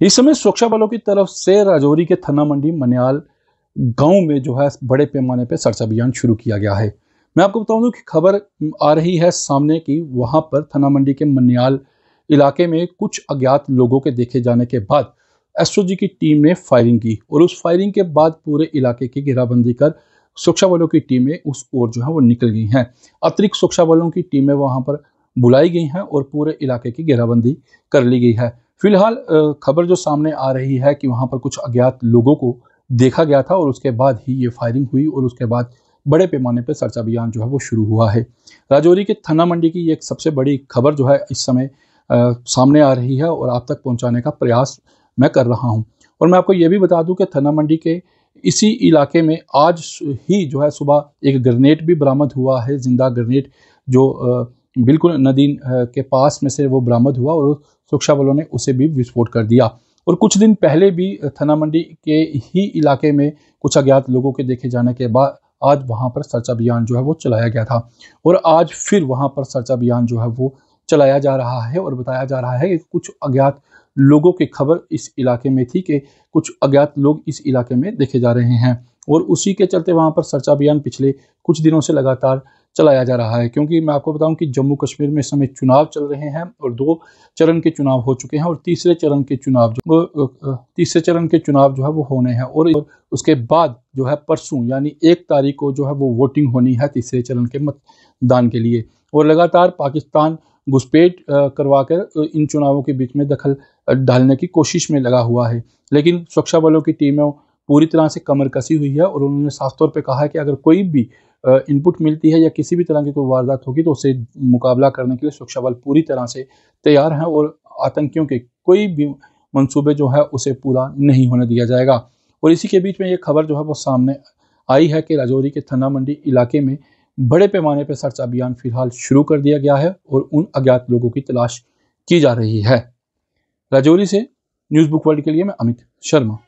इस समय सुरक्षा बलों की तरफ से राजौरी के थना मंडी मनियाल गांव में जो है बड़े पैमाने पर सर्च अभियान शुरू किया गया है मैं आपको बताऊं कि खबर आ रही है सामने की वहां पर थना मंडी के मनियाल इलाके में कुछ अज्ञात लोगों के देखे जाने के बाद एसओजी की टीम ने फायरिंग की और उस फायरिंग के बाद पूरे इलाके की घेराबंदी कर सुरक्षा बलों की टीमें उस ओर जो है वो निकल गई हैं अतिरिक्त सुरक्षा बलों की टीमें वहां पर बुलाई गई हैं और पूरे इलाके की घेराबंदी कर ली गई है फिलहाल खबर जो सामने आ रही है कि वहाँ पर कुछ अज्ञात लोगों को देखा गया था और उसके बाद ही ये फायरिंग हुई और उसके बाद बड़े पैमाने पर सर्च अभियान जो है वो शुरू हुआ है राजौरी के थाना मंडी की एक सबसे बड़ी खबर जो है इस समय सामने आ रही है और आप तक पहुंचाने का प्रयास मैं कर रहा हूं और मैं आपको ये भी बता दूं कि थाना मंडी के इसी इलाके में आज ही जो है सुबह एक ग्रेनेड भी बरामद हुआ है जिंदा ग्रेनेड जो बिल्कुल नदी के पास में से वो बरामद हुआ और सुरक्षा बलों ने उसे भी विस्फोट कर दिया और कुछ दिन पहले भी थना मंडी के ही इलाके में कुछ अज्ञात लोगों के देखे जाने के बाद आज वहां पर सर्च अभियान जो है वो चलाया गया था और आज फिर वहां पर सर्च अभियान जो है वो चलाया जा रहा है और बताया जा रहा है कि कुछ अज्ञात लोगों की खबर इस इलाके में थी कि कुछ अज्ञात लोग इस इलाके में देखे जा रहे हैं और उसी के चलते वहाँ पर सर्च अभियान पिछले कुछ दिनों से लगातार चलाया जा रहा है क्योंकि मैं आपको बताऊं कि जम्मू कश्मीर में इस समय चुनाव चल रहे हैं और दो चरण के चुनाव हो चुके हैं और तीसरे चरण के चुनाव जो तीसरे चरण के चुनाव जो है वो होने हैं और उसके बाद जो है परसों यानी एक तारीख को जो है वो वोटिंग होनी है तीसरे चरण के मतदान के लिए और लगातार पाकिस्तान घुसपैठ करवा कर इन चुनावों के बीच में दखल डालने की कोशिश में लगा हुआ है लेकिन सुरक्षा बलों की टीमें पूरी तरह से कमर कसी हुई है और उन्होंने साफ तौर पर कहा है कि अगर कोई भी इनपुट मिलती है या किसी भी तरह की कोई वारदात होगी तो उसे मुकाबला करने के लिए सुरक्षा बल पूरी तरह से तैयार हैं और आतंकियों के कोई भी मंसूबे जो है उसे पूरा नहीं होने दिया जाएगा और इसी के बीच में ये खबर जो है वो सामने आई है कि राजौरी के थन्ना मंडी इलाके में बड़े पैमाने पर सर्च अभियान फिलहाल शुरू कर दिया गया है और उन अज्ञात लोगों की तलाश की जा रही है राजौरी से न्यूज़ बुक वर्ल्ड के लिए मैं अमित शर्मा